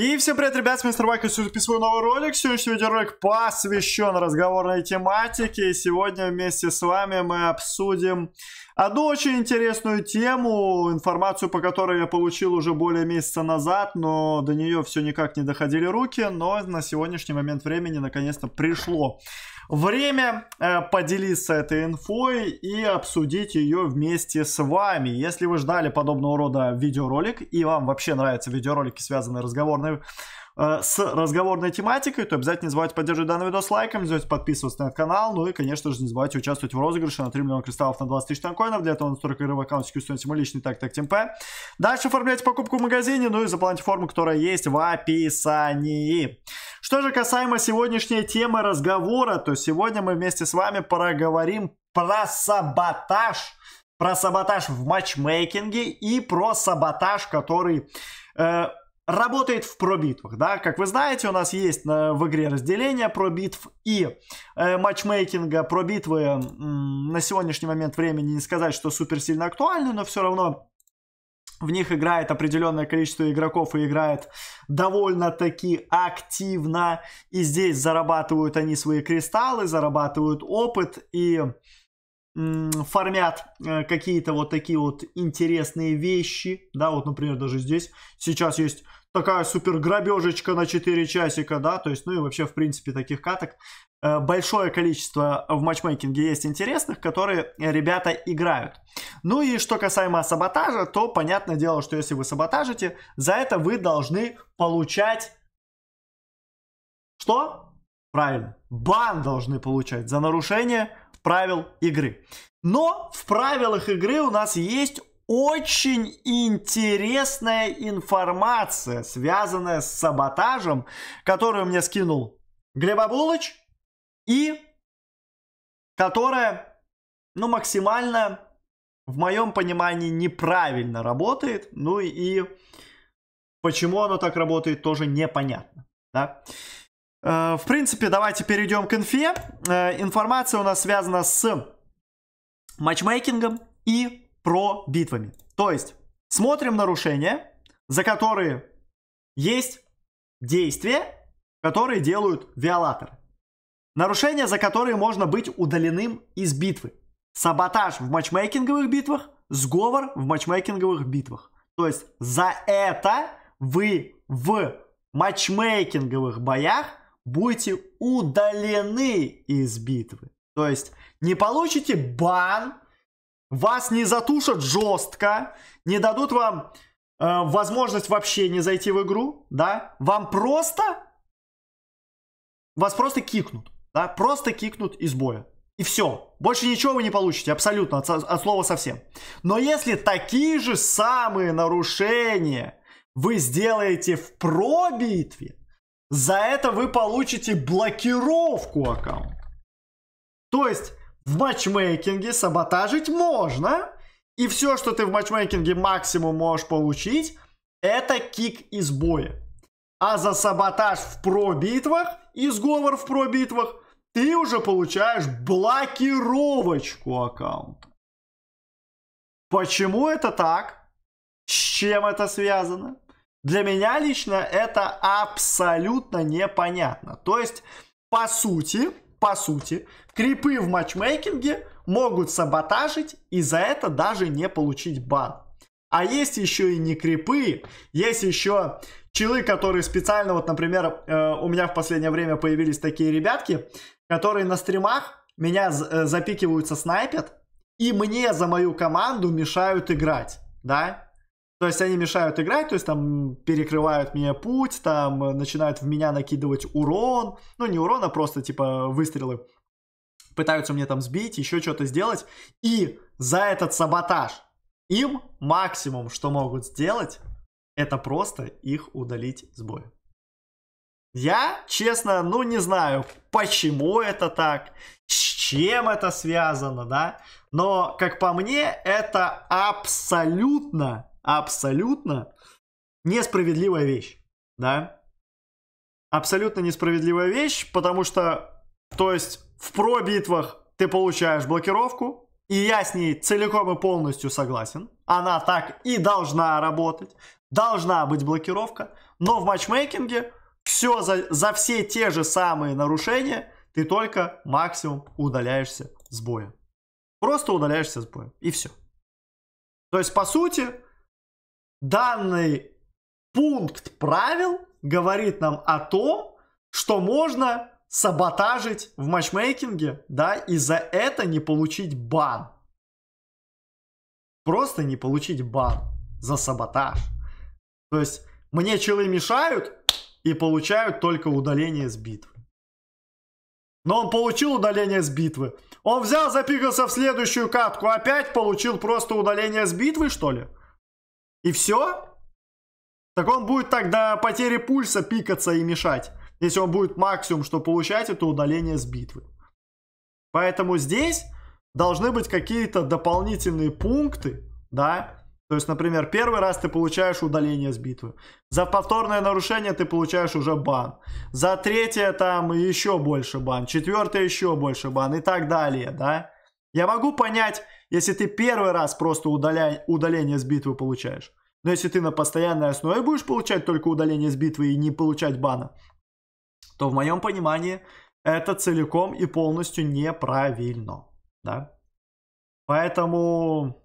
И всем привет, ребят, с мистер Вайк, я записываю новый ролик. Сегодняшний видеоролик посвящен разговорной тематике. И сегодня вместе с вами мы обсудим одну очень интересную тему, информацию по которой я получил уже более месяца назад, но до нее все никак не доходили руки, но на сегодняшний момент времени наконец-то пришло время э, поделиться этой инфой и обсудить ее вместе с вами. Если вы ждали подобного рода видеоролик и вам вообще нравятся видеоролики, связанные разговорной э, с разговорной тематикой, то обязательно не забывайте поддерживать данный видос лайком, не забывайте подписываться на этот канал, ну и, конечно же, не забывайте участвовать в розыгрыше на 3 миллиона кристаллов на 20 тысяч танкоинов, для этого настройка игры в аккаунте установите мой личный так так ТМП. Дальше оформляйте покупку в магазине, ну и заполняйте форму, которая есть в описании. Что же касаемо сегодняшней темы разговора, то сегодня мы вместе с вами проговорим про саботаж, про саботаж в матчмейкинге и про саботаж, который э, работает в пробитвах, да, как вы знаете, у нас есть э, в игре разделение пробитв и э, матчмейкинга, пробитвы э, на сегодняшний момент времени не сказать, что супер сильно актуальны, но все равно в них играет определенное количество игроков и играет довольно-таки активно. И здесь зарабатывают они свои кристаллы, зарабатывают опыт и формят э, какие-то вот такие вот интересные вещи, да, вот, например, даже здесь сейчас есть такая супер грабежечка на 4 часика, да, то есть, ну и вообще, в принципе, таких каток Э, большое количество в матчмейкинге есть интересных, которые ребята играют. Ну и что касаемо саботажа, то понятное дело, что если вы саботажите, за это вы должны получать... Что? Правильно. Бан должны получать за нарушение правил игры. Но в правилах игры у нас есть очень интересная информация, связанная с саботажем, которую мне скинул Глебобулыч и которая, ну, максимально, в моем понимании, неправильно работает. Ну и почему оно так работает, тоже непонятно. Да? Э, в принципе, давайте перейдем к инфе. Э, информация у нас связана с матчмейкингом и про битвами. То есть, смотрим нарушения, за которые есть действия, которые делают виолаторы. Нарушения, за которые можно быть удаленным из битвы. Саботаж в матчмейкинговых битвах, сговор в матчмейкинговых битвах. То есть за это вы в матчмейкинговых боях будете удалены из битвы. То есть не получите бан, вас не затушат жестко, не дадут вам э, возможность вообще не зайти в игру, да? Вам просто... Вас просто кикнут да, просто кикнут из боя. И все. Больше ничего вы не получите, абсолютно, от, от слова совсем. Но если такие же самые нарушения вы сделаете в пробитве, за это вы получите блокировку аккаунта. То есть в матчмейкинге саботажить можно, и все, что ты в матчмейкинге максимум можешь получить, это кик из боя. А за саботаж в пробитвах и сговор в пробитвах, ты уже получаешь блокировочку аккаунта. Почему это так? С чем это связано? Для меня лично это абсолютно непонятно. То есть, по сути, по сути, крипы в матчмейкинге могут саботажить и за это даже не получить бан. А есть еще и не крипы, есть еще челы, которые специально, вот, например, э, у меня в последнее время появились такие ребятки, которые на стримах меня э, запикиваются, снайпят, и мне за мою команду мешают играть, да? То есть они мешают играть, то есть там перекрывают мне путь, там начинают в меня накидывать урон, ну не урон, а просто типа выстрелы. Пытаются мне там сбить, еще что-то сделать. И за этот саботаж им максимум, что могут сделать, это просто их удалить с боя. Я, честно, ну не знаю, почему это так, с чем это связано, да. Но, как по мне, это абсолютно, абсолютно несправедливая вещь, да. Абсолютно несправедливая вещь, потому что, то есть, в про-битвах ты получаешь блокировку, и я с ней целиком и полностью согласен. Она так и должна работать. Должна быть блокировка. Но в матчмейкинге все за, за все те же самые нарушения ты только максимум удаляешься с боя. Просто удаляешься с боя. И все. То есть, по сути, данный пункт правил говорит нам о том, что можно саботажить в матчмейкинге, да, и за это не получить бан. Просто не получить бан за саботаж. То есть мне челы мешают и получают только удаление с битвы. Но он получил удаление с битвы. Он взял, запикался в следующую катку, опять получил просто удаление с битвы, что ли? И все? Так он будет тогда до потери пульса пикаться и мешать. Если он будет максимум, что получать, это удаление с битвы. Поэтому здесь должны быть какие-то дополнительные пункты, да, то есть, например, первый раз ты получаешь удаление с битвы. За повторное нарушение ты получаешь уже бан. За третье там еще больше бан. Четвертое еще больше бан и так далее, да. Я могу понять, если ты первый раз просто удаля... удаление с битвы получаешь. Но если ты на постоянной основе будешь получать только удаление с битвы и не получать бана, то в моем понимании это целиком и полностью неправильно. Да? Поэтому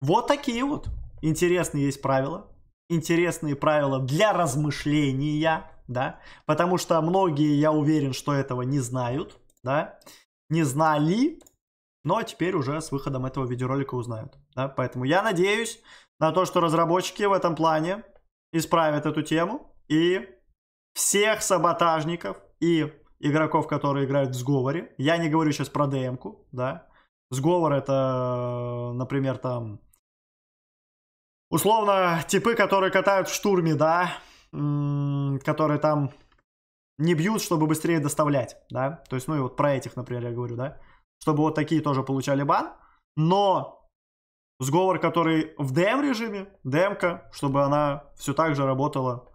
вот такие вот интересные есть правила. Интересные правила для размышления, да, потому что многие, я уверен, что этого не знают, да, не знали, но теперь уже с выходом этого видеоролика узнают, да, поэтому я надеюсь на то, что разработчики в этом плане исправят эту тему и всех саботажников и игроков, которые играют в сговоре. Я не говорю сейчас про ДМ-ку, да. Сговор это, например, там... Условно, типы, которые катают в штурме, да, которые там не бьют, чтобы быстрее доставлять, да. То есть, ну и вот про этих, например, я говорю, да. Чтобы вот такие тоже получали бан. Но сговор, который в ДМ режиме, ДМ-ка, чтобы она все так же работала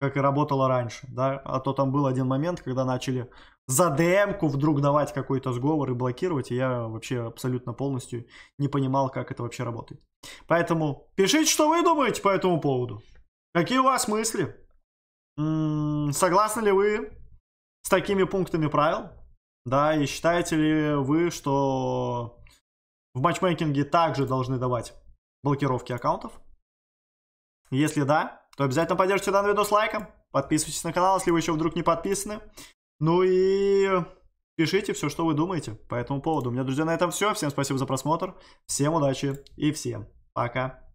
как и работало раньше, да, а то там был один момент, когда начали за ДМ-ку вдруг давать какой-то сговор и блокировать, и я вообще абсолютно полностью не понимал, как это вообще работает. Поэтому пишите, что вы думаете по этому поводу. Какие у вас мысли? М -м, согласны ли вы с такими пунктами правил? Да, и считаете ли вы, что в матчмейкинге также должны давать блокировки аккаунтов? Если да, то обязательно поддержите данный видос лайком. Подписывайтесь на канал, если вы еще вдруг не подписаны. Ну и пишите все, что вы думаете по этому поводу. У меня, друзья, на этом все. Всем спасибо за просмотр. Всем удачи и всем пока.